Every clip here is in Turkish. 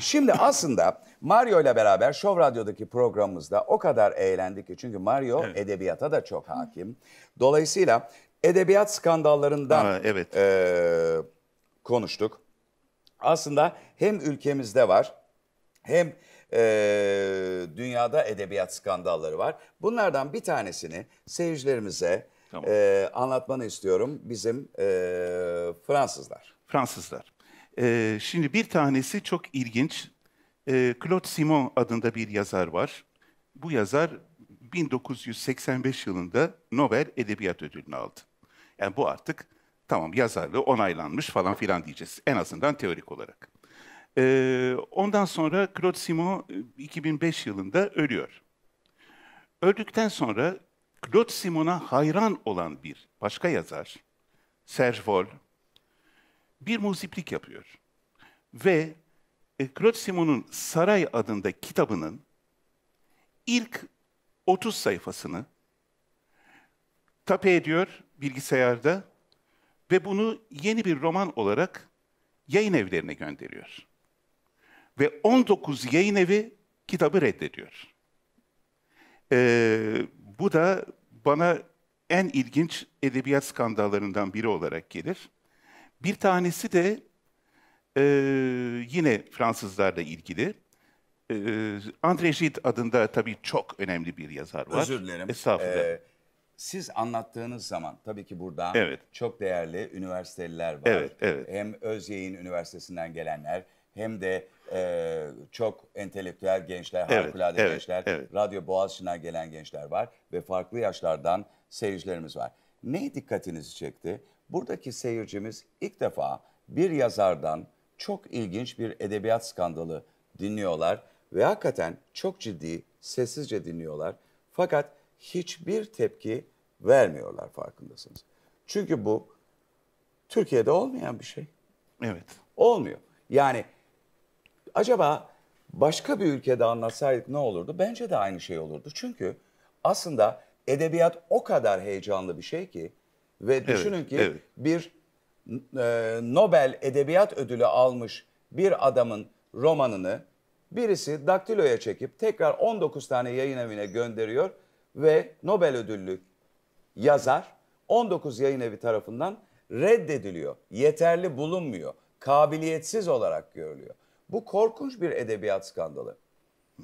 Şimdi aslında Mario ile beraber Show Radyo'daki programımızda o kadar eğlendik ki çünkü Mario evet. edebiyata da çok hakim. Dolayısıyla edebiyat skandallarından ha, evet. e, konuştuk. Aslında hem ülkemizde var hem e, dünyada edebiyat skandalları var. Bunlardan bir tanesini seyircilerimize tamam. e, anlatmanı istiyorum bizim e, Fransızlar. Fransızlar. E, şimdi bir tanesi çok ilginç. E, Claude Simon adında bir yazar var. Bu yazar 1985 yılında Nobel Edebiyat Ödülünü aldı. Yani bu artık tamam yazarlığı onaylanmış falan filan diyeceğiz. En azından teorik olarak. E, ondan sonra Claude Simon 2005 e, yılında ölüyor. Öldükten sonra Claude Simon'a hayran olan bir başka yazar, Serge Vol, bir muziplik yapıyor. Ve e, Claude Simon'un Saray adında kitabının ilk 30 sayfasını tape ediyor bilgisayarda ve bunu yeni bir roman olarak yayın evlerine gönderiyor. Ve 19 yayın evi kitabı reddediyor. Ee, bu da bana en ilginç edebiyat skandallarından biri olarak gelir. Bir tanesi de e, yine Fransızlarla ilgili. E, e, André Gide adında tabii çok önemli bir yazar var. Özür dilerim. Estağfurullah. Ee, siz anlattığınız zaman tabii ki burada evet. çok değerli üniversiteliler var. Evet, evet. Hem Özyeğin Üniversitesi'nden gelenler hem de e, çok entelektüel gençler, evet, harikulade evet, gençler, evet. Radyo Boğaziçi'nden gelen gençler var ve farklı yaşlardan seyircilerimiz var ne dikkatinizi çekti? Buradaki seyircimiz ilk defa bir yazardan çok ilginç bir edebiyat skandalı dinliyorlar ve hakikaten çok ciddi, sessizce dinliyorlar. Fakat hiçbir tepki vermiyorlar farkındasınız. Çünkü bu Türkiye'de olmayan bir şey. Evet. Olmuyor. Yani acaba başka bir ülkede anlatsaydık ne olurdu? Bence de aynı şey olurdu. Çünkü aslında edebiyat o kadar heyecanlı bir şey ki ve düşünün evet, ki evet. bir e, Nobel Edebiyat Ödülü almış bir adamın romanını birisi daktiloya çekip tekrar 19 tane yayın evine gönderiyor ve Nobel ödüllü yazar 19 yayın evi tarafından reddediliyor. Yeterli bulunmuyor. Kabiliyetsiz olarak görülüyor. Bu korkunç bir edebiyat skandalı.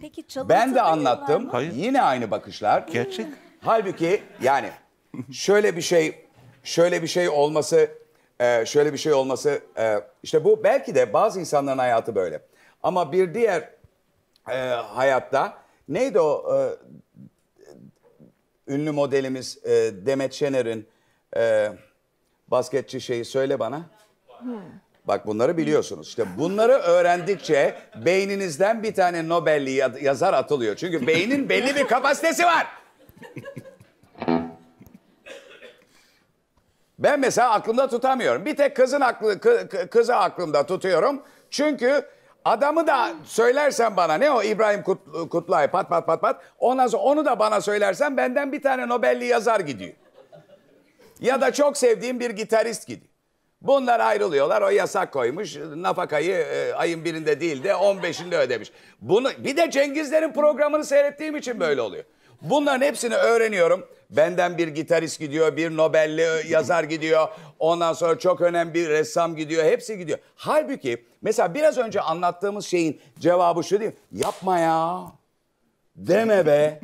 Peki ben de anlattım. Hayır. Yine aynı bakışlar. Gerçek. Halbuki yani şöyle bir şey şöyle bir şey olması e, şöyle bir şey olması e, işte bu belki de bazı insanların hayatı böyle. Ama bir diğer e, hayatta neydi o ünlü modelimiz Demet Şener'in basketçi şeyi söyle bana. Bak bunları biliyorsunuz. İşte bunları öğrendikçe beyninizden bir tane Nobel yazar atılıyor. Çünkü beynin belli bir kapasitesi var. Ben mesela aklımda tutamıyorum. Bir tek kızın aklı, kızı aklımda tutuyorum. Çünkü adamı da söylersen bana ne o İbrahim Kut, Kutlay pat pat pat pat. Ondan sonra onu da bana söylersen benden bir tane Nobel'li yazar gidiyor. Ya da çok sevdiğim bir gitarist gidiyor. Bunlar ayrılıyorlar. O yasak koymuş. Nafakayı e, ayın birinde değil de 15'inde ödemiş. Bunu bir de Cengizlerin programını seyrettiğim için böyle oluyor. Bunların hepsini öğreniyorum. Benden bir gitarist gidiyor, bir Nobel'li yazar gidiyor. Ondan sonra çok önemli bir ressam gidiyor. Hepsi gidiyor. Halbuki mesela biraz önce anlattığımız şeyin cevabı şu değil mi? Yapma ya. Deme be.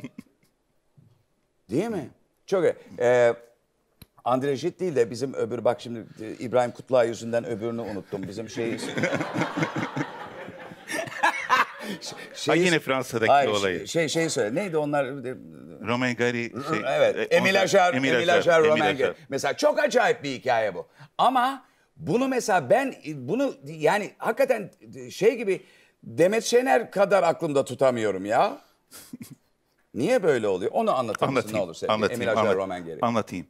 değil mi? Çok iyi. Ee, Andrejit değil de bizim öbür bak şimdi e, İbrahim Kutluay yüzünden öbürünü unuttum. Bizim şey Şeyi, yine Fransa'daki hayır, olayı. Şey, şey şey söyle. Neydi onlar? Romain Gary. Şey, evet. E, Emil Ajar, Emil Ajar, Romain Gary. Mesela çok acayip bir hikaye bu. Ama bunu mesela ben bunu yani hakikaten şey gibi Demet Şener kadar aklımda tutamıyorum ya. Niye böyle oluyor? Onu anlatır mısın ne olur sevgili anlatayım, Emil Acar Roman Geri? Anlatayım.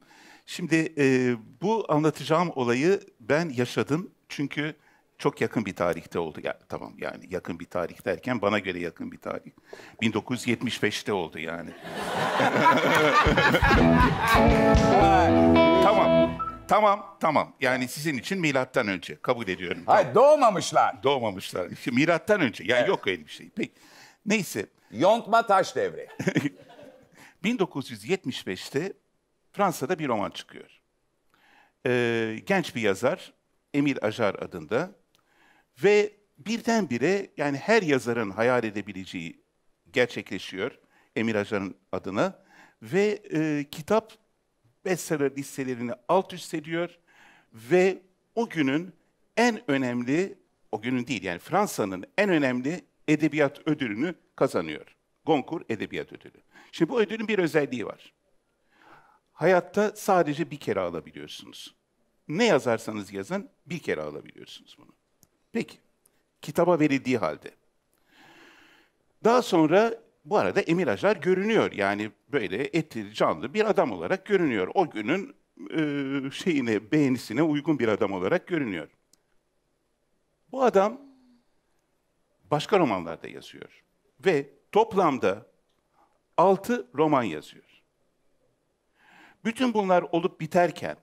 Şimdi e, bu anlatacağım olayı ben yaşadım. Çünkü çok yakın bir tarihte oldu. Ya, tamam yani yakın bir tarih derken bana göre yakın bir tarih. 1975'te oldu yani. tamam. Tamam, tamam. Yani sizin için milattan önce kabul ediyorum. Hayır, tamam. doğmamışlar. Doğmamışlar. İşte milattan önce. Yani evet. yok öyle bir şey. Peki. Neyse. Yontma taş devri. 1975'te Fransa'da bir roman çıkıyor. Ee, genç bir yazar Emir Ajar adında ve birdenbire yani her yazarın hayal edebileceği gerçekleşiyor Emir Acar'ın adına. Ve e, kitap bestseller listelerini alt üst ediyor ve o günün en önemli, o günün değil yani Fransa'nın en önemli edebiyat ödülünü kazanıyor. Goncourt Edebiyat Ödülü. Şimdi bu ödülün bir özelliği var. Hayatta sadece bir kere alabiliyorsunuz. Ne yazarsanız yazın bir kere alabiliyorsunuz bunu. Peki, kitaba verildiği halde. Daha sonra bu arada emirajlar görünüyor. Yani böyle etli, canlı bir adam olarak görünüyor. O günün e, şeyine, beğenisine uygun bir adam olarak görünüyor. Bu adam başka romanlarda yazıyor. Ve toplamda altı roman yazıyor. Bütün bunlar olup biterken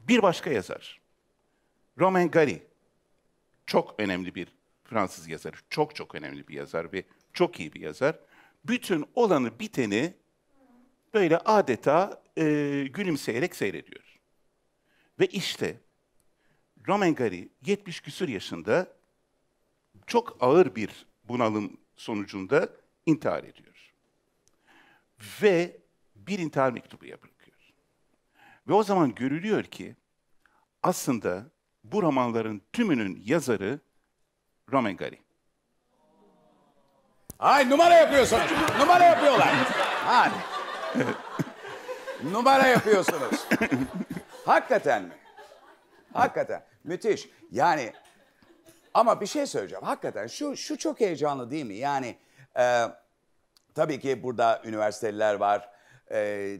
bir başka yazar, Roman Gary, çok önemli bir Fransız yazarı. Çok çok önemli bir yazar ve çok iyi bir yazar. Bütün olanı biteni böyle adeta e, gülümseyerek seyrediyor. Ve işte Romain Gary 70 küsur yaşında çok ağır bir bunalım sonucunda intihar ediyor. Ve bir intihar mektubu yapıyor. Ve o zaman görülüyor ki aslında bu romanların tümünün yazarı Romain Gary. Ay numara yapıyorsunuz. numara yapıyorlar. Hadi. numara yapıyorsunuz. Hakikaten mi? Hakikaten. Müthiş. Yani ama bir şey söyleyeceğim. Hakikaten şu şu çok heyecanlı değil mi? Yani e, tabii ki burada üniversiteler var. E,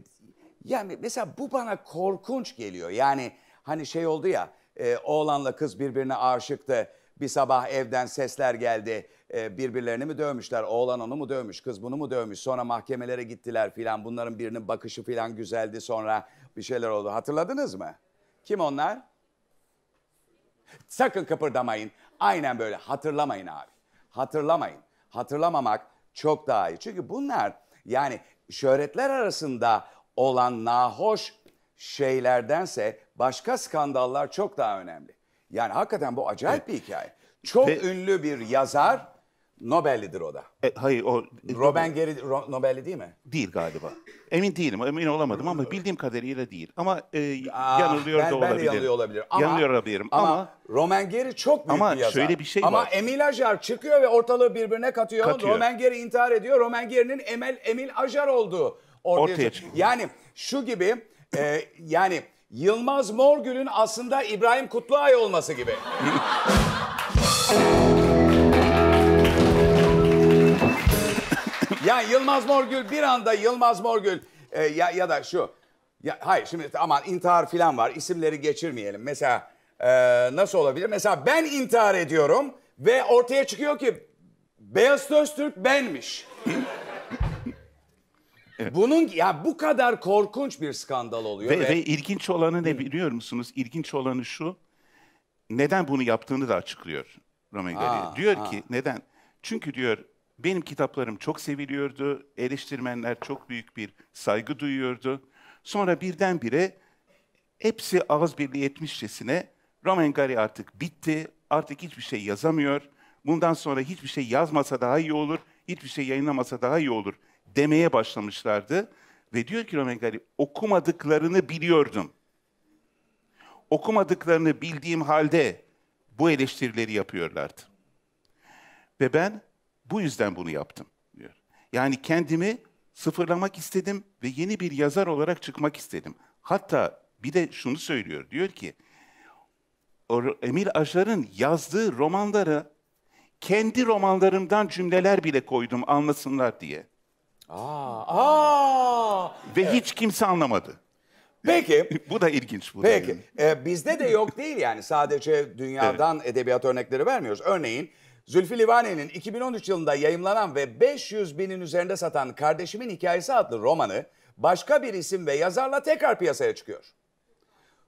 yani mesela bu bana korkunç geliyor. Yani hani şey oldu ya e, oğlanla kız birbirine aşıktı. Bir sabah evden sesler geldi. E, birbirlerini mi dövmüşler? Oğlan onu mu dövmüş? Kız bunu mu dövmüş? Sonra mahkemelere gittiler filan. Bunların birinin bakışı filan güzeldi. Sonra bir şeyler oldu. Hatırladınız mı? Kim onlar? Sakın kıpırdamayın. Aynen böyle. Hatırlamayın abi. Hatırlamayın. Hatırlamamak çok daha iyi. Çünkü bunlar yani şöhretler arasında olan nahoş şeylerdense başka skandallar çok daha önemli. Yani hakikaten bu acayip bir hikaye. Çok Ve- ünlü bir yazar, Nobel'lidir o da. E, hayır o Robin Geri Ro- Nobel'li değil mi? değil galiba. Emin değilim, emin olamadım ama bildiğim kadarıyla değil. Ama e, Aa, ah, yanılıyor ben, da ben de olabilirim. yanılıyor olabilirim. Ama, Yanılıyor olabilirim ama, ama Roman Geri çok büyük Ama bir yazar. şöyle bir şey ama var. Emil Ajar çıkıyor ve ortalığı birbirine katıyor. Katıyor. Roman Geri intihar ediyor. Roman Geri'nin Emel, Emil Ajar olduğu ortaya, Ortaya çıkıyor. Yani şu gibi e, yani Yılmaz Morgül'ün aslında İbrahim Kutluay olması gibi. yani Yılmaz Morgül bir anda Yılmaz Morgül e, ya, ya da şu. Ya, hayır şimdi aman intihar falan var isimleri geçirmeyelim. Mesela e, nasıl olabilir? Mesela ben intihar ediyorum ve ortaya çıkıyor ki Beyaz Öztürk benmiş. Bunun ya bu kadar korkunç bir skandal oluyor. Ve, ve... ve ilginç olanı ne biliyor musunuz? İlginç olanı şu. Neden bunu yaptığını da açıklıyor Roman Gary. Diyor ha. ki neden? Çünkü diyor benim kitaplarım çok seviliyordu. Eleştirmenler çok büyük bir saygı duyuyordu. Sonra birdenbire hepsi ağız birliği etmişçesine Roman Gary artık bitti. Artık hiçbir şey yazamıyor. Bundan sonra hiçbir şey yazmasa daha iyi olur. Hiçbir şey yayınlamasa daha iyi olur demeye başlamışlardı. Ve diyor ki Romain Gary, okumadıklarını biliyordum. Okumadıklarını bildiğim halde bu eleştirileri yapıyorlardı. Ve ben bu yüzden bunu yaptım diyor. Yani kendimi sıfırlamak istedim ve yeni bir yazar olarak çıkmak istedim. Hatta bir de şunu söylüyor, diyor ki, Emil Ajar'ın yazdığı romanlara kendi romanlarımdan cümleler bile koydum anlasınlar diye. Aa, aa. Ve evet. hiç kimse anlamadı. Peki. bu da ilginç. Bu Peki. Da ee, bizde de yok değil yani. Sadece dünyadan evet. edebiyat örnekleri vermiyoruz. Örneğin Zülfü Livaneli'nin 2013 yılında yayımlanan ve 500 binin üzerinde satan Kardeşimin Hikayesi adlı romanı başka bir isim ve yazarla tekrar piyasaya çıkıyor.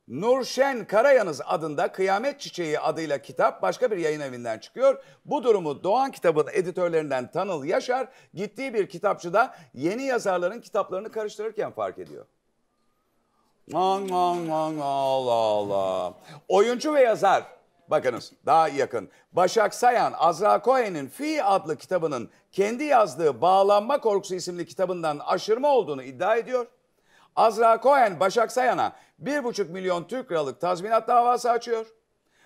Nurşen Karayanız adında Kıyamet Çiçeği adıyla kitap başka bir yayın evinden çıkıyor. Bu durumu Doğan kitabın editörlerinden Tanıl Yaşar gittiği bir kitapçıda yeni yazarların kitaplarını karıştırırken fark ediyor. Aman Allah Allah. Oyuncu ve yazar Bakınız daha yakın. Başak Sayan, Azra Cohen'in Fi adlı kitabının kendi yazdığı Bağlanma Korkusu isimli kitabından aşırma olduğunu iddia ediyor. Azra Cohen Başak Sayan'a 1,5 milyon Türk liralık tazminat davası açıyor.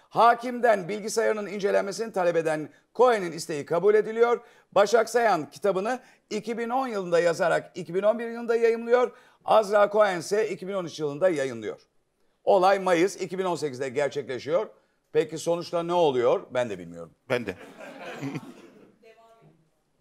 Hakimden bilgisayarının incelenmesini talep eden Cohen'in isteği kabul ediliyor. Başak Sayan kitabını 2010 yılında yazarak 2011 yılında yayımlıyor. Azra Cohen ise 2013 yılında yayınlıyor. Olay Mayıs 2018'de gerçekleşiyor. Peki sonuçta ne oluyor? Ben de bilmiyorum. Ben de.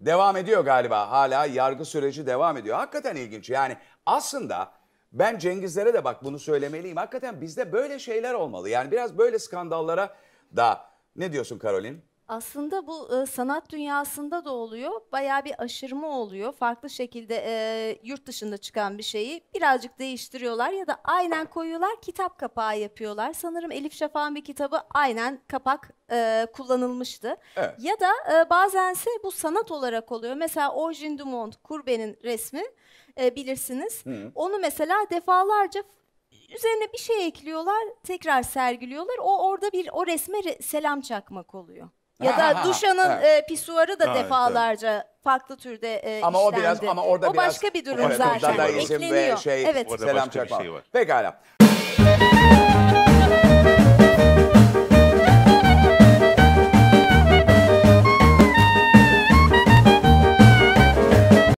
devam ediyor galiba. Hala yargı süreci devam ediyor. Hakikaten ilginç. Yani aslında ben Cengizlere de bak bunu söylemeliyim. Hakikaten bizde böyle şeyler olmalı. Yani biraz böyle skandallara da ne diyorsun Karolin? Aslında bu e, sanat dünyasında da oluyor. Bayağı bir aşırma oluyor. Farklı şekilde e, yurt dışında çıkan bir şeyi birazcık değiştiriyorlar ya da aynen koyuyorlar kitap kapağı yapıyorlar. Sanırım Elif Şafak'ın bir kitabı aynen kapak e, kullanılmıştı. Evet. Ya da e, bazense bu sanat olarak oluyor. Mesela Orjin Dumont, Kurbe'nin resmi e, bilirsiniz. Hı. Onu mesela defalarca üzerine bir şey ekliyorlar, tekrar sergiliyorlar. O orada bir o resme re selam çakmak oluyor. Ya da Duşan'ın e, pisuarı da evet, defalarca evet. farklı türde e, ama işlendi. O biraz, ama orada o biraz, başka bir durum evet, zaten. Şey Ekleniyor. Şey, evet. Orada selam çakmak. Şey Pekala.